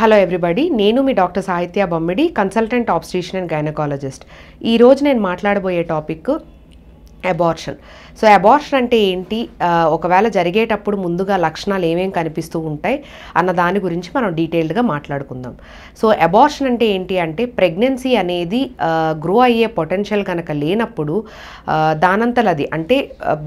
hello everybody నేను మీ doctor Sahithya Bommidi consultant obstetrician and gynaecologist ఈరోజు నేను మాట్లాడబోయే టాపిక్ అబార్షన్ సో అబార్షన్ అంటే ఏంటి ఒకవేళ జరిగేటప్పుడు ముందుగా లక్షణాలు ఏమేం కనిపిస్తూ ఉంటాయి అన్న దాని గురించి మనం డీటెయిల్డ్గా మాట్లాడుకుందాం సో అబార్షన్ అంటే ఏంటి అంటే ప్రెగ్నెన్సీ అనేది గ్రో అయ్యే పొటెన్షియల్ కనుక లేనప్పుడు దానంతలు అది అంటే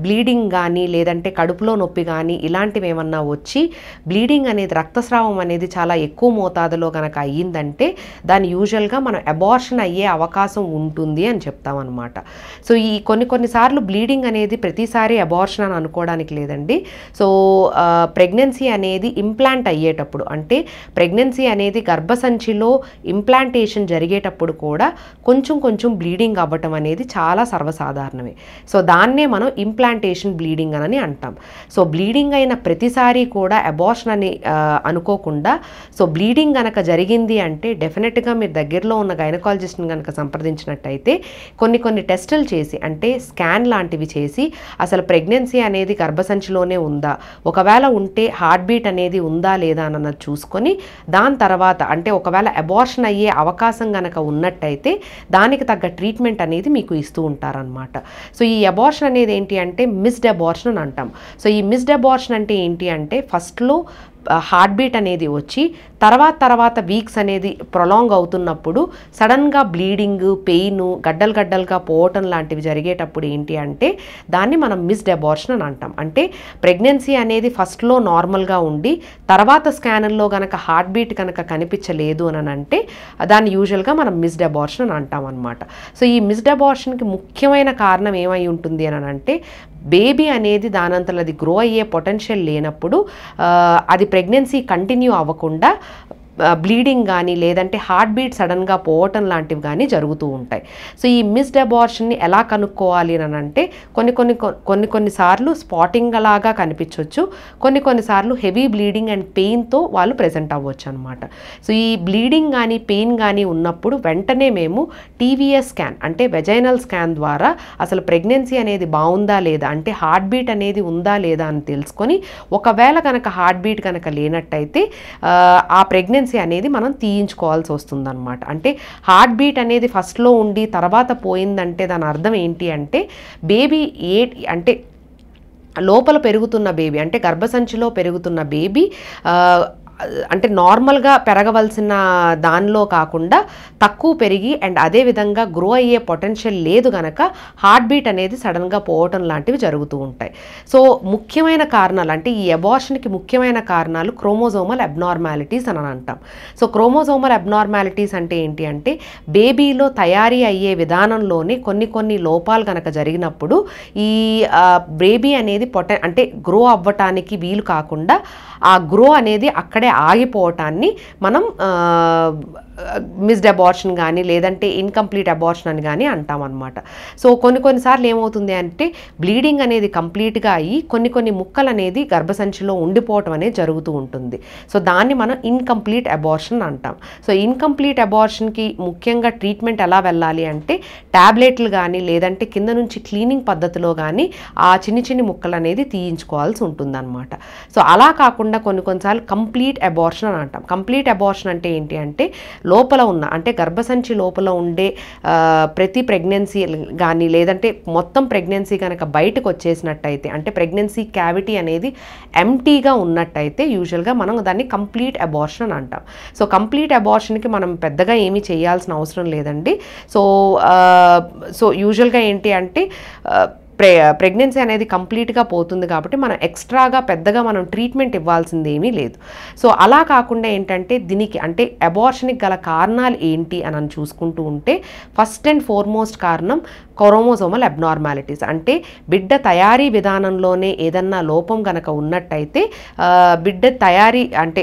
బ్లీడింగ్ కానీ లేదంటే కడుపులో నొప్పి కానీ ఇలాంటివి ఏమన్నా వచ్చి బ్లీడింగ్ అనేది రక్తస్రావం అనేది చాలా ఎక్కువ మోతాదులో కనుక అయ్యిందంటే దాన్ని యూజువల్గా మనం అబార్షన్ అయ్యే అవకాశం ఉంటుంది అని చెప్తామన్నమాట సో ఈ కొన్ని కొన్నిసార్లు కొన్నిసార్లు బ్లీడింగ్ అనేది ప్రతిసారి అబార్షన్ అని అనుకోవడానికి లేదండి సో ప్రెగ్నెన్సీ అనేది ఇంప్లాంట్ అయ్యేటప్పుడు అంటే ప్రెగ్నెన్సీ అనేది గర్భసంచిలో ఇంప్లాంటేషన్ జరిగేటప్పుడు కూడా కొంచెం కొంచెం బ్లీడింగ్ అవ్వటం అనేది చాలా సర్వసాధారణమే సో దాన్నే మనం ఇంప్లాంటేషన్ బ్లీడింగ్ అని అంటాం సో బ్లీడింగ్ అయిన ప్రతిసారి కూడా అబార్షన్ అని అనుకోకుండా సో బ్లీడింగ్ కనుక జరిగింది అంటే డెఫినెట్గా మీరు దగ్గరలో ఉన్న గైనకాలజిస్ట్ని కనుక సంప్రదించినట్టయితే కొన్ని కొన్ని టెస్టులు చేసి అంటే స్కాన్ స్కాన్ లాంటివి చేసి అసలు ప్రెగ్నెన్సీ అనేది గర్భసంచిలోనే ఉందా ఒకవేళ ఉంటే హార్ట్ బీట్ అనేది ఉందా లేదా అన్నది చూసుకొని దాని తర్వాత అంటే ఒకవేళ అబార్షన్ అయ్యే అవకాశం కనుక ఉన్నట్టయితే దానికి తగ్గ ట్రీట్మెంట్ అనేది మీకు ఇస్తూ ఉంటారనమాట సో ఈ అబార్షన్ అనేది ఏంటి అంటే మిస్డ్ అబార్షన్ అని అంటాం సో ఈ మిస్డ్ అబార్షన్ అంటే ఏంటి అంటే ఫస్ట్లో హార్ట్ బీట్ అనేది వచ్చి తర్వాత తర్వాత వీక్స్ అనేది ప్రొలాంగ్ అవుతున్నప్పుడు సడన్గా బ్లీడింగ్ పెయిన్ గడ్డలు గడ్డలుగా పోవటం లాంటివి జరిగేటప్పుడు ఏంటి అంటే దాన్ని మనం మిస్డ్ అబార్షన్ అని అంటాం అంటే ప్రెగ్నెన్సీ అనేది ఫస్ట్లో నార్మల్గా ఉండి తర్వాత స్కానర్లో కనుక హార్ట్ బీట్ కనుక కనిపించలేదు అని అంటే దాన్ని యూజువల్గా మనం మిస్డ్ అబార్షన్ అని అంటాం అనమాట సో ఈ మిస్డ్ అబార్షన్కి ముఖ్యమైన కారణం ఏమై ఉంటుంది అని అంటే బేబీ అనేది దానంతలో అది గ్రో అయ్యే పొటెన్షియల్ లేనప్పుడు అది ప్రెగ్నెన్సీ కంటిన్యూ అవ్వకుండా బ్లీడింగ్ కానీ లేదంటే హార్ట్ బీట్ సడన్గా పోవటం లాంటివి కానీ జరుగుతూ ఉంటాయి సో ఈ మిస్డ్ అబార్షన్ని ఎలా కనుక్కోవాలి అని అంటే కొన్ని కొన్ని కొన్ని కొన్నిసార్లు స్పాటింగ్ లాగా కనిపించవచ్చు కొన్ని కొన్నిసార్లు హెవీ బ్లీడింగ్ అండ్ పెయిన్తో వాళ్ళు ప్రజెంట్ అవ్వచ్చు అనమాట సో ఈ బ్లీడింగ్ కానీ పెయిన్ కానీ ఉన్నప్పుడు వెంటనే మేము టీవీఎస్ స్కాన్ అంటే వెజైనల్ స్కాన్ ద్వారా అసలు ప్రెగ్నెన్సీ అనేది బాగుందా లేదా అంటే హార్ట్ బీట్ అనేది ఉందా లేదా అని తెలుసుకొని ఒకవేళ కనుక హార్ట్ బీట్ కనుక లేనట్టయితే ఆ ప్రెగ్నెన్సీ ఫ్రీక్వెన్సీ అనేది మనం తీయించుకోవాల్సి వస్తుందన్నమాట అంటే హార్ట్ బీట్ అనేది ఫస్ట్లో ఉండి తర్వాత పోయిందంటే దాని అర్థం ఏంటి అంటే బేబీ ఏ అంటే లోపల పెరుగుతున్న బేబీ అంటే గర్భసంచిలో పెరుగుతున్న బేబీ అంటే నార్మల్గా పెరగవలసిన దానిలో కాకుండా తక్కువ పెరిగి అండ్ అదేవిధంగా గ్రో అయ్యే పొటెన్షియల్ లేదు కనుక హార్ట్ బీట్ అనేది సడన్గా పోవటం లాంటివి జరుగుతూ ఉంటాయి సో ముఖ్యమైన కారణాలు అంటే ఈ అబార్షన్కి ముఖ్యమైన కారణాలు క్రోమోజోమల్ అబ్నార్మాలిటీస్ అని అంటాం సో క్రోమోజోమల్ అబ్నార్మాలిటీస్ అంటే ఏంటి అంటే బేబీలో తయారీ అయ్యే విధానంలోనే కొన్ని కొన్ని లోపాలు కనుక జరిగినప్పుడు ఈ బేబీ అనేది పొటె అంటే గ్రో అవ్వటానికి వీలు కాకుండా ఆ గ్రో అనేది అక్కడ అక్కడే ఆగిపోవటాన్ని మనం మిస్డ్ అబార్షన్ కానీ లేదంటే ఇన్కంప్లీట్ అబార్షన్ అని కానీ అంటామన్నమాట సో కొన్ని కొన్నిసార్లు ఏమవుతుంది అంటే బ్లీడింగ్ అనేది కంప్లీట్గా అయ్యి కొన్ని కొన్ని ముక్కలు అనేది గర్భసంచిలో ఉండిపోవటం అనేది జరుగుతూ ఉంటుంది సో దాన్ని మనం ఇన్కంప్లీట్ అబార్షన్ అంటాం సో ఇన్కంప్లీట్ అబార్షన్కి ముఖ్యంగా ట్రీట్మెంట్ ఎలా వెళ్ళాలి అంటే ట్యాబ్లెట్లు కానీ లేదంటే కింద నుంచి క్లీనింగ్ పద్ధతిలో కానీ ఆ చిన్ని చిన్ని ముక్కలు అనేది తీయించుకోవాల్సి ఉంటుంది సో అలా కాకుండా కొన్ని కొన్నిసార్లు కంప్లీట్ కంప్లీట్ అబార్షన్ అని అంటాం కంప్లీట్ అబార్షన్ అంటే ఏంటి అంటే లోపల ఉన్న అంటే గర్భసంచి లోపల ఉండే ప్రతి ప్రెగ్నెన్సీ కానీ లేదంటే మొత్తం ప్రెగ్నెన్సీ కనుక బయటకు వచ్చేసినట్టయితే అంటే ప్రెగ్నెన్సీ క్యావిటీ అనేది ఎంటీగా ఉన్నట్టయితే యూజువల్గా మనం దాన్ని కంప్లీట్ అబార్షన్ అని అంటాం సో కంప్లీట్ అబార్షన్కి మనం పెద్దగా ఏమీ చేయాల్సిన అవసరం లేదండి సో సో యూజువల్గా ఏంటి అంటే ప్రే ప్రెగ్నెన్సీ అనేది కంప్లీట్గా పోతుంది కాబట్టి మనం ఎక్స్ట్రాగా పెద్దగా మనం ట్రీట్మెంట్ ఇవ్వాల్సింది ఏమీ లేదు సో అలా కాకుండా ఏంటంటే దీనికి అంటే అబార్షన్కి గల కారణాలు ఏంటి అని అని చూసుకుంటూ ఉంటే ఫస్ట్ అండ్ ఫార్మోస్ట్ కారణం క్రోమోజోమల్ అబ్నార్మాలిటీస్ అంటే బిడ్డ తయారీ విధానంలోనే ఏదన్నా లోపం గనక ఉన్నట్టయితే బిడ్డ తయారీ అంటే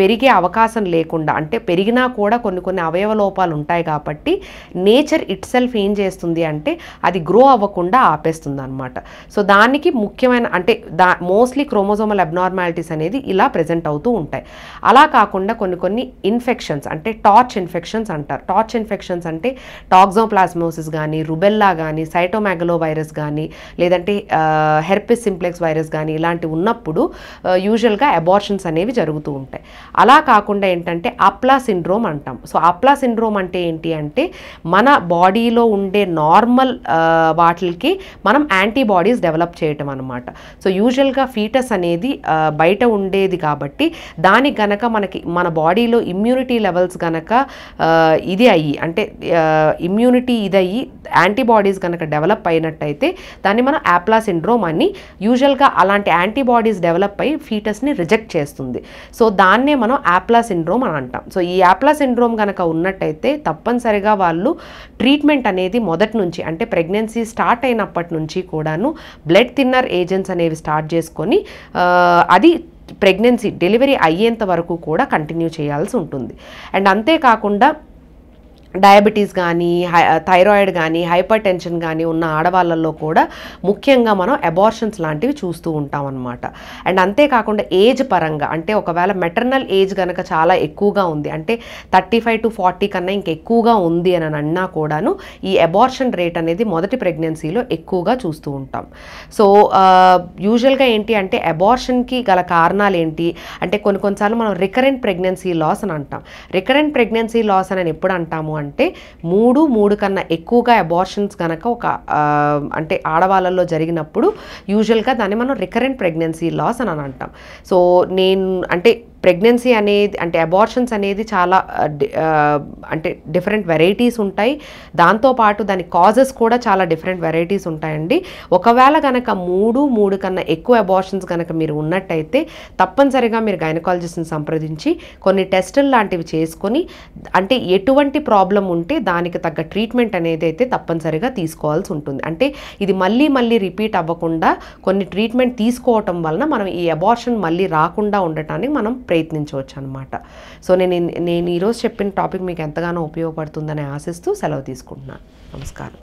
పెరిగే అవకాశం లేకుండా అంటే పెరిగినా కూడా కొన్ని కొన్ని అవయవ లోపాలు ఉంటాయి కాబట్టి నేచర్ ఇట్ సెల్ఫ్ ఏం చేస్తుంది అంటే అది గ్రో అవ్వకుండా ఆపేస్తుంది అనమాట సో దానికి ముఖ్యమైన అంటే దా మోస్ట్లీ క్రోమోజోమల్ అబ్నార్మాలిటీస్ అనేది ఇలా ప్రజెంట్ అవుతూ ఉంటాయి అలా కాకుండా కొన్ని కొన్ని ఇన్ఫెక్షన్స్ అంటే టార్చ్ ఇన్ఫెక్షన్స్ అంటారు టార్చ్ ఇన్ఫెక్షన్స్ అంటే టాక్సోప్లాస్మోసిస్ కానీ రుబెల్ రుబెల్లా కానీ సైటోమాగలో వైరస్ కానీ లేదంటే హెర్పిస్ సింప్లెక్స్ వైరస్ కానీ ఇలాంటి ఉన్నప్పుడు యూజువల్గా అబార్షన్స్ అనేవి జరుగుతూ ఉంటాయి అలా కాకుండా ఏంటంటే అప్లా సిండ్రోమ్ అంటాం సో అప్లా సిండ్రోమ్ అంటే ఏంటి అంటే మన బాడీలో ఉండే నార్మల్ వాటికి మనం యాంటీబాడీస్ డెవలప్ చేయటం అనమాట సో యూజువల్గా ఫీటస్ అనేది బయట ఉండేది కాబట్టి దానికి గనక మనకి మన బాడీలో ఇమ్యూనిటీ లెవెల్స్ గనక ఇది అయ్యి అంటే ఇమ్యూనిటీ అయ్యి యాంటీ యాంటీబాడీస్ కనుక డెవలప్ అయినట్టయితే దాన్ని మనం యాప్లా సిండ్రోమ్ అని యూజువల్గా అలాంటి యాంటీబాడీస్ డెవలప్ అయ్యి ఫీటస్ని రిజెక్ట్ చేస్తుంది సో దాన్నే మనం యాప్లా సిండ్రోమ్ అని అంటాం సో ఈ యాప్లా సిండ్రోమ్ కనుక ఉన్నట్టయితే తప్పనిసరిగా వాళ్ళు ట్రీట్మెంట్ అనేది మొదటి నుంచి అంటే ప్రెగ్నెన్సీ స్టార్ట్ అయినప్పటి నుంచి కూడాను బ్లడ్ థిన్నర్ ఏజెంట్స్ అనేవి స్టార్ట్ చేసుకొని అది ప్రెగ్నెన్సీ డెలివరీ అయ్యేంత వరకు కూడా కంటిన్యూ చేయాల్సి ఉంటుంది అండ్ అంతేకాకుండా డయాబెటీస్ కానీ థైరాయిడ్ కానీ హైపర్ టెన్షన్ కానీ ఉన్న ఆడవాళ్ళల్లో కూడా ముఖ్యంగా మనం అబార్షన్స్ లాంటివి చూస్తూ ఉంటాం అనమాట అండ్ అంతేకాకుండా ఏజ్ పరంగా అంటే ఒకవేళ మెటర్నల్ ఏజ్ కనుక చాలా ఎక్కువగా ఉంది అంటే థర్టీ ఫైవ్ టు ఫార్టీ కన్నా ఇంకెక్కువగా ఉంది అని అన్నా కూడాను ఈ అబార్షన్ రేట్ అనేది మొదటి ప్రెగ్నెన్సీలో ఎక్కువగా చూస్తూ ఉంటాం సో యూజువల్గా ఏంటి అంటే అబార్షన్కి గల కారణాలు ఏంటి అంటే కొన్ని కొన్నిసార్లు మనం రికరెంట్ ప్రెగ్నెన్సీ లాస్ అని అంటాం రికరెంట్ ప్రెగ్నెన్సీ లాస్ అని ఎప్పుడు అంటాము అంటే మూడు మూడు కన్నా ఎక్కువగా అబార్షన్స్ కనుక ఒక అంటే ఆడవాళ్ళలో జరిగినప్పుడు యూజువల్గా దాన్ని మనం రికరెంట్ ప్రెగ్నెన్సీ లాస్ అని అంటాం సో నేను అంటే ప్రెగ్నెన్సీ అనేది అంటే అబార్షన్స్ అనేది చాలా అంటే డిఫరెంట్ వెరైటీస్ ఉంటాయి దాంతోపాటు దాని కాజెస్ కూడా చాలా డిఫరెంట్ వెరైటీస్ ఉంటాయండి ఒకవేళ కనుక మూడు మూడు కన్నా ఎక్కువ అబార్షన్స్ కనుక మీరు ఉన్నట్టయితే తప్పనిసరిగా మీరు గైనకాలజిస్ట్ని సంప్రదించి కొన్ని టెస్టులు లాంటివి చేసుకొని అంటే ఎటువంటి ప్రాబ్లం ఉంటే దానికి తగ్గ ట్రీట్మెంట్ అనేది అయితే తప్పనిసరిగా తీసుకోవాల్సి ఉంటుంది అంటే ఇది మళ్ళీ మళ్ళీ రిపీట్ అవ్వకుండా కొన్ని ట్రీట్మెంట్ తీసుకోవటం వలన మనం ఈ అబార్షన్ మళ్ళీ రాకుండా ఉండటానికి మనం ప్రయత్నించవచ్చు అనమాట సో నేను నేను ఈరోజు చెప్పిన టాపిక్ మీకు ఎంతగానో ఉపయోగపడుతుందని ఆశిస్తూ సెలవు తీసుకుంటున్నాను నమస్కారం